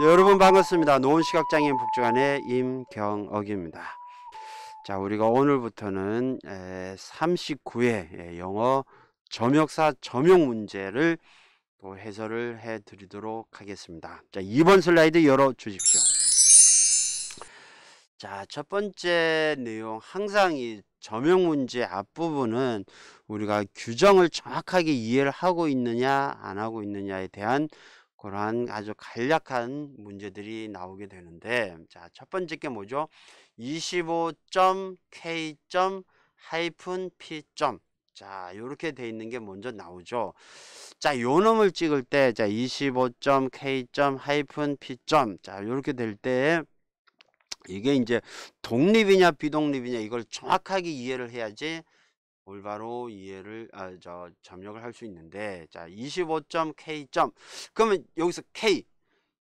네, 여러분 반갑습니다. 노원 시각장애인 복지관의 임경억입니다. 자, 우리가 오늘부터는 39회 예, 영어 점역사 점용 문제를 또 해설을 해 드리도록 하겠습니다. 자, 2번 슬라이드 열어 주십시오. 자, 첫 번째 내용 항상 이 점용 문제 앞부분은 우리가 규정을 정확하게 이해를 하고 있느냐 안 하고 있느냐에 대한 그러한 아주 간략한 문제들이 나오게 되는데 자 첫 번째 게 뭐죠? 25.k. 하이픈 p. 자 이렇게 돼 있는 게 먼저 나오죠. 자 요놈을 찍을 때자 25.k. 하이픈 p. 자 이렇게 될 때 이게 이제 독립이냐 비독립이냐 이걸 정확하게 이해를 해야지 올바로 이해를 아, 저 점역을 할 수 있는데 자 25.K점 그러면 여기서 K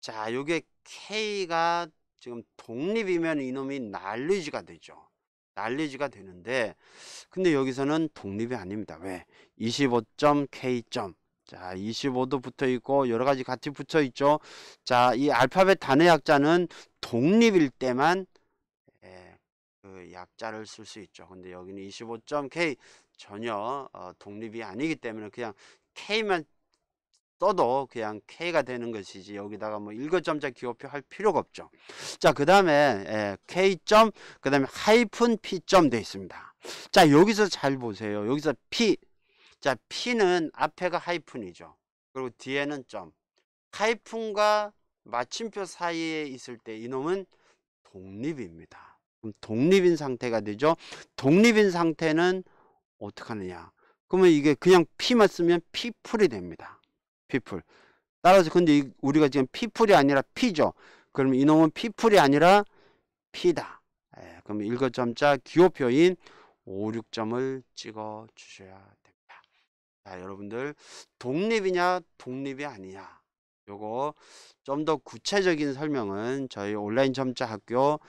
자 요게 K가 지금 독립이면 이놈이 날리지가 되죠 날리지가 되는데 근데 여기서는 독립이 아닙니다 왜 25.K점 자 25도 붙어 있고 여러 가지 같이 붙어 있죠 자 이 알파벳 단의 약자는 독립일 때만 그 약자를 쓸 수 있죠. 근데 여기는 25.k 전혀 어, 독립이 아니기 때문에 그냥 k만 써도 그냥 K가 되는 것이지 여기다가 뭐 일거점자 기호표 할 필요가 없죠. 자 그 다음에 K 예, 점그 다음에 하이픈 P 점 되어 있습니다. 자 여기서 잘 보세요. 여기서 P 자 P는 앞에가 하이픈이죠. 그리고 뒤에는 점 하이픈과 마침표 사이에 있을 때 이놈은 독립입니다. 그럼 독립인 상태가 되죠. 독립인 상태는 어떻게 하느냐? 그러면 이게 그냥 P만 쓰면 p 풀이 됩니다. p 풀 따라서 근데 우리가 지금 p 풀이 아니라 P죠. 그러면 이놈은 p 풀이 아니라 P다. 예, 그럼 일거점자 기호표인 5, 6점을 찍어 주셔야 됩니다. 자, 여러분들 독립이냐 독립이 아니냐 요거 좀 더 구체적인 설명은 저희 온라인 점자 학교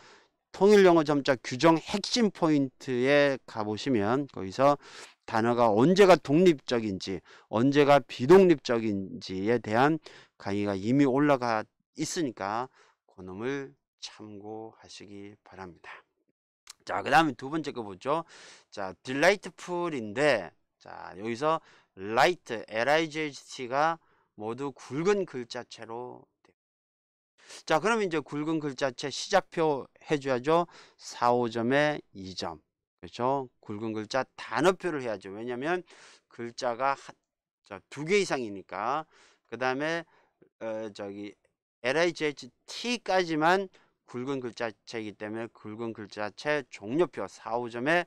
통일영어 점자 규정 핵심 포인트에 가보시면 거기서 단어가 언제가 독립적인지 언제가 비독립적인지에 대한 강의가 이미 올라가 있으니까 그 놈을 참고하시기 바랍니다. 자, 그 다음에 두 번째 거 보죠. 자, delightful인데, 자, 여기서 light, l-i-g-h-t가 모두 굵은 글자체로 자, 그럼 이제 굵은 글자체 시작표 해줘야죠. 4, 5점에 2점. 그렇죠? 굵은 글자 단어표를 해야죠. 왜냐하면 글자가 두개 이상이니까. 그 다음에 어, 저기 LHHT까지만 굵은 글자체이기 때문에 굵은 글자체 종료표 4, 5점에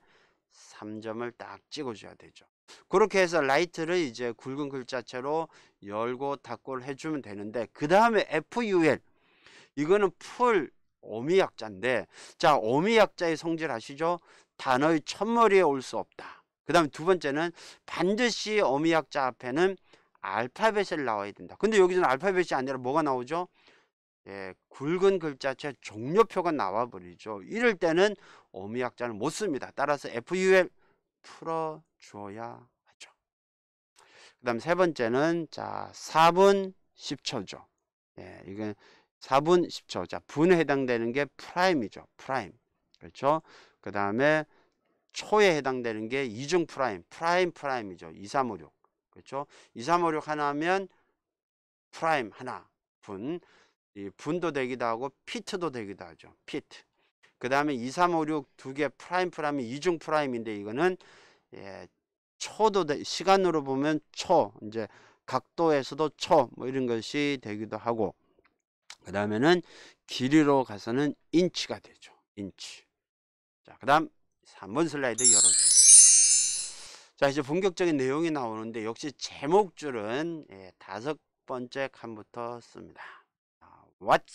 3점을 딱 찍어줘야 되죠. 그렇게 해서 라이트를 이제 굵은 글자체로 열고 닫고를 해주면 되는데 그 다음에 FUL 이거는 풀 오미약자인데자오미약자의 성질 아시죠? 단어의 첫머리에 올 수 없다. 그 다음에 두 번째는 반드시 오미약자 앞에는 알파벳을 나와야 된다. 근데 여기서는 알파벳이 아니라 뭐가 나오죠? 예, 굵은 글자체 종료표가 나와버리죠. 이럴 때는 오미약자는못 씁니다. 따라서 FUL 풀어줘야 하죠. 그 다음 세 번째는 자 4분 10초죠. 예, 이건 4분 10초. 자, 분에 해당되는 게 프라임이죠. 프라임. 그렇죠? 그 다음에 초에 해당되는 게 이중 프라임. 프라임 프라임이죠. 2356. 그렇죠? 2356 하나면 프라임 하나 분. 이 분도 되기도 하고 피트도 되기도 하죠. 피트. 그 다음에 2356 두 개 프라임 프라임이 이중 프라임인데 이거는 예, 초도 되, 시간으로 보면 초 이제 각도에서도 초 뭐 이런 것이 되기도 하고 그 다음에는 길이로 가서는 인치가 되죠. 인치. 자, 그 다음 3번 슬라이드 열어주세요. 자, 이제 본격적인 내용이 나오는데 역시 제목줄은 예, 다섯 번째 칸부터 씁니다. 아, what?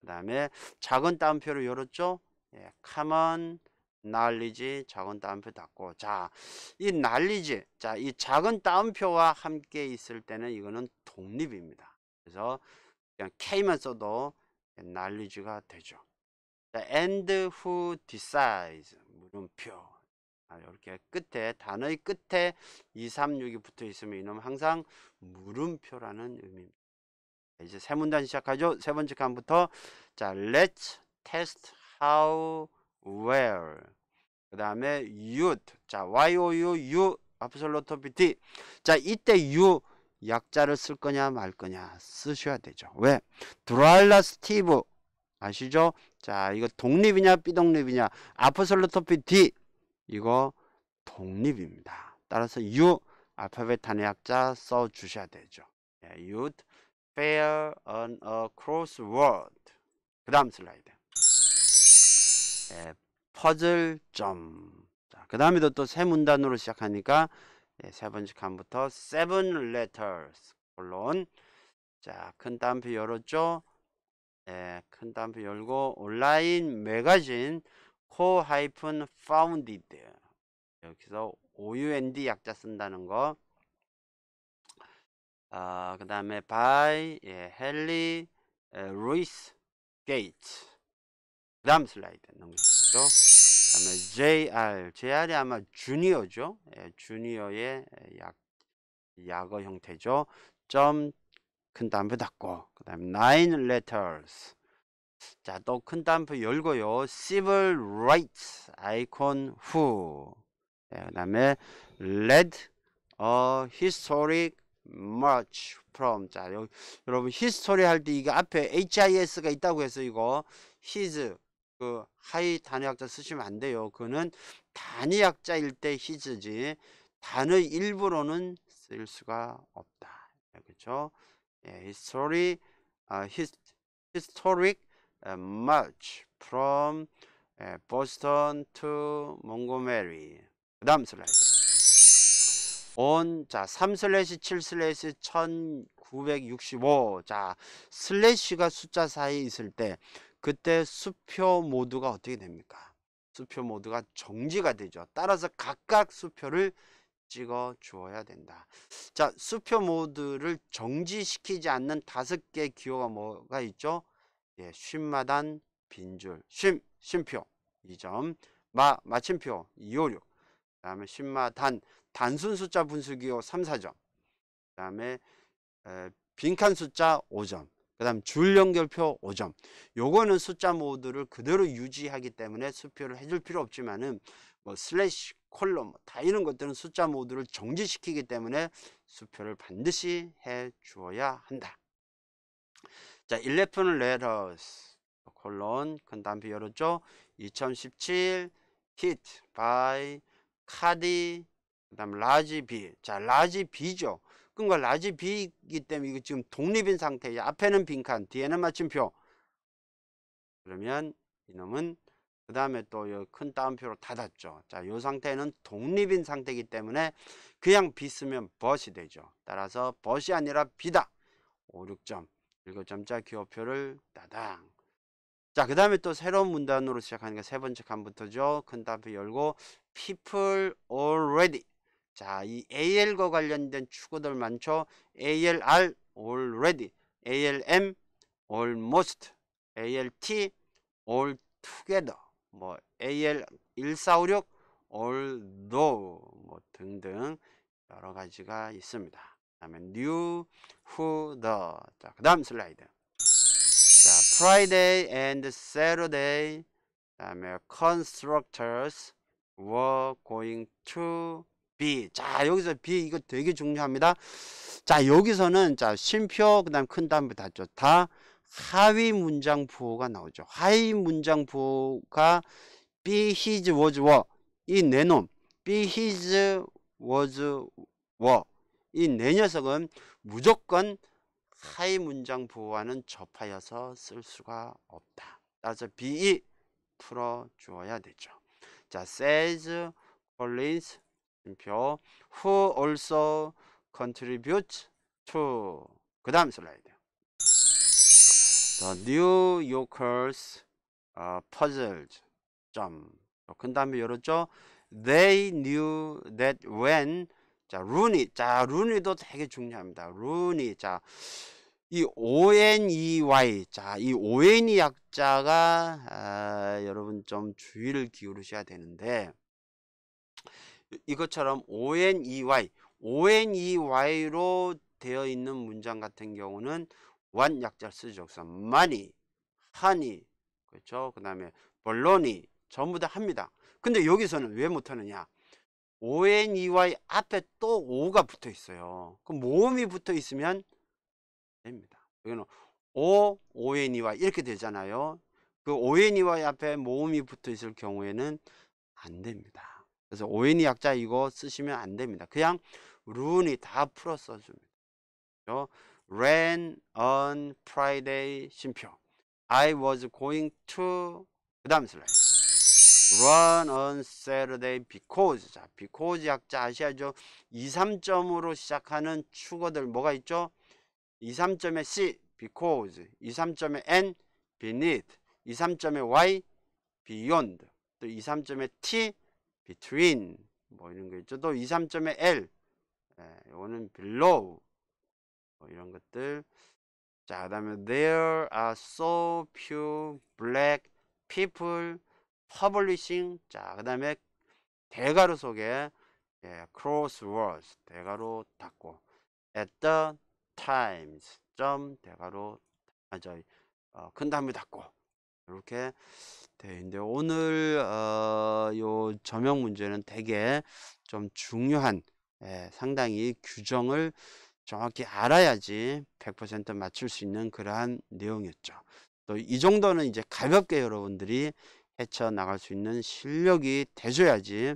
그 다음에 작은 따옴표를 열었죠. 예, common k n o 작은 따옴표 닫고 자, 이 날리지 자, 이 작은 따옴표와 함께 있을 때는 이거는 독립입니다. 그래서 그냥 K만 써도 knowledge가 되죠. 자, and who decides 물음표 이렇게 아, 끝에 단어의 끝에 2, 3, 6이 붙어 있으면 이놈 항상 물음표라는 의미입니다. 이제 세 문단 시작하죠. 세 번째 칸부터 자, let's test how well 그 다음에 youth 자, y, o, u, u 아프솔로터피티 자, 이때 u 약자를 쓸 거냐 말 거냐 쓰셔야 되죠. 왜? 드라일라 스티브 아시죠? 자 이거 독립이냐 비독립이냐 아포솔로토피 D 이거 독립입니다. 따라서 U 알파벳 단의 약자 써 주셔야 되죠. 예, You'd fail on a crossword 그 다음 슬라이드 예, 퍼즐 점. 자, 그 다음에도 또 세 문단으로 시작하니까 예, 세 번째 칸부터 seven letters 물론 자, 큰 따옴표 열었죠? 예, 큰 따옴표 열고 온라인 매거진 코 하이픈 파운디드 여기서 OUND 약자 쓴다는 거. 아, 그 다음에 by 예, 헨리 루이스 게이츠. 그 다음 슬라이드 넘기시죠. 다음에 JR, JR이 아마 주니어죠. 예, 주니어의 약, 약어 형태죠. 점, 큰 담프 닫고, 그 다음에 nine letters. 자, 또 큰 담프 열고요. civil rights, 아이콘 who. 예, 그 다음에 led a historic march from. 자, 여, 러분 히스토리 할 때이거 앞에 his가 있다고 해서 이거 his 그 하이 단위학자 쓰시면 안 돼요. 그는 단위학자일때 히즈지 단의 일부로는 쓸 수가 없다. 네, 그렇죠? 예, history, uh, his, historic uh, m a c h from uh, Boston to Montgomery. 그 다음 슬라이드. on 자, 3 슬래시 7 슬래시 1965. 자, 슬래시가 숫자 사이에 있을 때 그때 수표 모두가 어떻게 됩니까? 수표 모두가 정지가 되죠. 따라서 각각 수표를 찍어 주어야 된다. 자, 수표 모드를 정지시키지 않는 다섯 개 기호가 뭐가 있죠? 예, 쉼마단, 빈줄, 쉼, 쉼표, 이점 마, 마침표, 256. 그 다음에 쉼마단, 단순 숫자 분수 기호 3, 4점. 그 다음에 빈칸 숫자 5점. 그 다음 줄 연결표 5점 요거는 숫자 모드를 그대로 유지하기 때문에 수표를 해줄 필요 없지만은 뭐 슬래시 콜럼 뭐 다 이런 것들은 숫자 모드를 정지시키기 때문에 수표를 반드시 해 주어야 한다 자11 letters 뭐 콜론 큰 단표 열었죠 2017 h 트 바이 카디 그 다음 라지 비자 라지 비죠 끈과 라지 B이기 때문에 이거 지금 독립인 상태예요. 앞에는 빈칸, 뒤에는 마침표. 그러면 이놈은 그 다음에 또큰 따옴표로 닫았죠. 자, 이 상태는 독립인 상태이기 때문에 그냥 B 쓰면 벗이 되죠. 따라서 벗이 아니라 B다. 5, 6점, 7점자 기호표를 따당. 자, 그 다음에 또 새로운 문단으로 시작하는 게세 번째 칸부터죠. 큰 따옴표 열고 people already 자, 이 AL과 관련된 축어들 많죠. ALR already, ALM almost, ALT all together, 뭐 AL 1456 although 뭐 등등 여러 가지가 있습니다. 그다음에 new, who, the. 자, 그다음 슬라이드. 자, Friday and Saturday. 그다음에 constructors were going to B. 자, 여기서 비 이거 되게 중요합니다. 자, 여기서는 자, 쉼표 그다음 큰 단부 닫죠. 다 하위 문장 부호가 나오죠. 하위 문장 부호가 B his was w 이 내놈 네 B his was w 이내 네 녀석은 무조건 하위 문장 부호와는 접하여서 쓸 수가 없다. 따라서 B 풀어 주어야 되죠. 자, says, Collins, 표 who also contributes to 그 다음 슬라이드 The New Yorkers uh, puzzled 점큰 다음에 열었죠 They knew that when 자 루니 자 루니도 되게 중요합니다 루니 자이 ONEY 자이 ONE 약자가 아, 여러분 좀 주의를 기울이셔야 되는데 이것처럼 ONEY, ONEY로 되어 있는 문장 같은 경우는 원약자 쓰죠. 그래서 많이, 하니, 그렇죠. 그 다음에 물론이 전부 다 합니다. 근데 여기서는 왜 못하느냐? ONEY 앞에 또 O가 붙어 있어요. 그럼 모음이 붙어 있으면 됩니다. 여기는 O, ONEY 이렇게 되잖아요. 그 ONEY 앞에 모음이 붙어 있을 경우에는 안 됩니다. 그래서 오인이 약자 이거 쓰시면 안 됩니다. 그냥 룬이 다 풀어 써줍니다. 그렇죠? ran on Friday 심표 I was going to 그 다음 슬라이드 run on Saturday because 자 because 약자 아시아죠 2, 3점으로 시작하는 축어들 뭐가 있죠 2, 3점에 C because 2, 3점에 N beneath 2, 3점에 Y beyond 또 2, 3점에 T between 뭐 이런 거 있죠. 또 2, 3점의 L 예, 요거는 below 뭐 이런 것들 자, 그 다음에 there are so few black people publishing 자, 그 다음에 대가로 속에 예, crosswords 대가로 닫고 at the times 점 대가로 아, 저희 어, 큰 다음에 닫고 이렇게 돼 있는데 오늘 어, 요점명 문제는 되게 좀 중요한 예, 상당히 규정을 정확히 알아야지 100% 맞출 수 있는 그러한 내용이었죠. 또 이 정도는 이제 가볍게 여러분들이 헤쳐나갈 수 있는 실력이 돼줘야지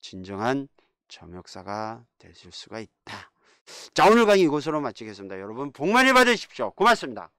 진정한 점역사가 되실 수가 있다. 자 오늘 강의 이곳으로 마치겠습니다. 여러분 복 많이 받으십시오. 고맙습니다.